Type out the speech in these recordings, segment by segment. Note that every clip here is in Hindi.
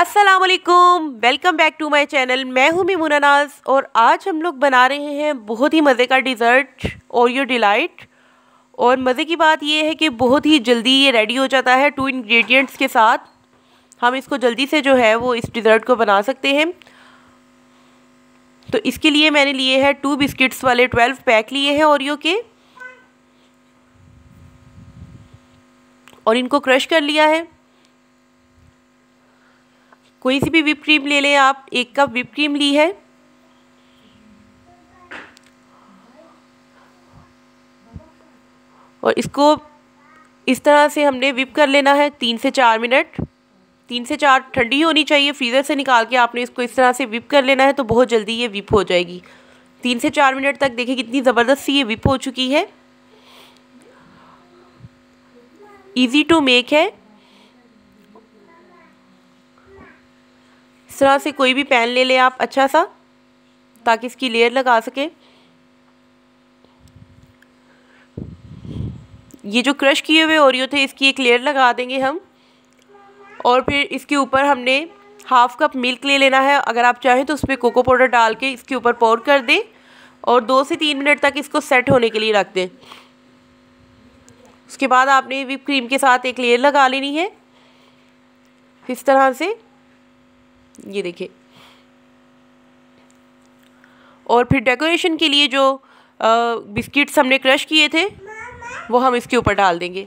अस्सलाम वालेकुम welcome back to my channel मैं हूं मिमुना मुनानाज और आज हम लोग बना रहे हैं बहुत ही मज़े का डिज़र्ट ओरियो डिलाइट और मज़े की बात यह है कि बहुत ही जल्दी ये रेडी हो जाता है टू इंग्रेडिएंट्स के साथ हम इसको जल्दी से जो है वो इस डिज़र्ट को बना सकते हैं तो इसके लिए मैंने लिए हैं टू बिस्किट्स वाले ट्वेल्व पैक लिए हैं ओरियो के और इनको क्रश कर लिया है कोई सी भी विप क्रीम ले लें आप एक कप विप क्रीम ली है और इसको इस तरह से हमने विप कर लेना है तीन से चार मिनट तीन से चार ठंडी होनी चाहिए फ्रीज़र से निकाल के आपने इसको इस तरह से विप कर लेना है तो बहुत जल्दी ये विप हो जाएगी तीन से चार मिनट तक देखिए कितनी ज़बरदस्त सी ये विप हो चुकी है ईज़ी टू मेक है इस तरह से कोई भी पेन ले लें आप अच्छा सा ताकि इसकी लेयर लगा सकें ये जो क्रश किए हुए ओरियो थे इसकी एक लेयर लगा देंगे हम और फिर इसके ऊपर हमने हाफ़ कप मिल्क ले लेना है अगर आप चाहें तो उस पर कोको पाउडर डाल के इसके ऊपर पोर कर दें और दो से तीन मिनट तक इसको सेट होने के लिए रख दें उसके बाद आपने विप क्रीम के साथ एक लेयर लगा लेनी है इस तरह से ये देखिए और फिर डेकोरेशन के लिए जो बिस्किट्स हमने क्रश किए थे वो हम इसके ऊपर डाल देंगे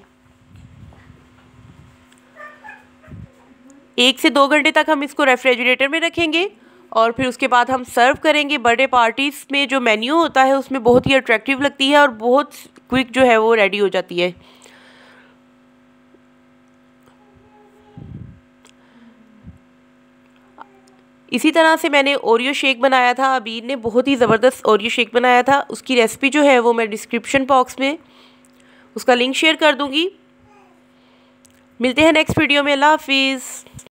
एक से दो घंटे तक हम इसको रेफ्रिजरेटर में रखेंगे और फिर उसके बाद हम सर्व करेंगे बर्थडे पार्टीज़ में जो मेन्यू होता है उसमें बहुत ही अट्रैक्टिव लगती है और बहुत क्विक जो है वो रेडी हो जाती है इसी तरह से मैंने ओरियो शेक बनाया था अबीर ने बहुत ही ज़बरदस्त ओरियो शेक बनाया था उसकी रेसिपी जो है वो मैं डिस्क्रिप्शन बॉक्स में उसका लिंक शेयर कर दूँगी मिलते हैं नेक्स्ट वीडियो में अल्लाह हाफिज़